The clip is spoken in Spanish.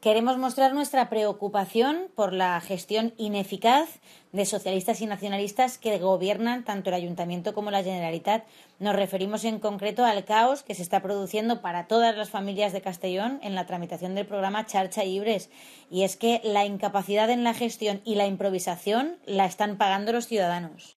Queremos mostrar nuestra preocupación por la gestión ineficaz de socialistas y nacionalistas que gobiernan tanto el Ayuntamiento como la Generalitat. Nos referimos en concreto al caos que se está produciendo para todas las familias de Castellón en la tramitación del programa Charcha Libres. Y es que la incapacidad en la gestión y la improvisación la están pagando los ciudadanos.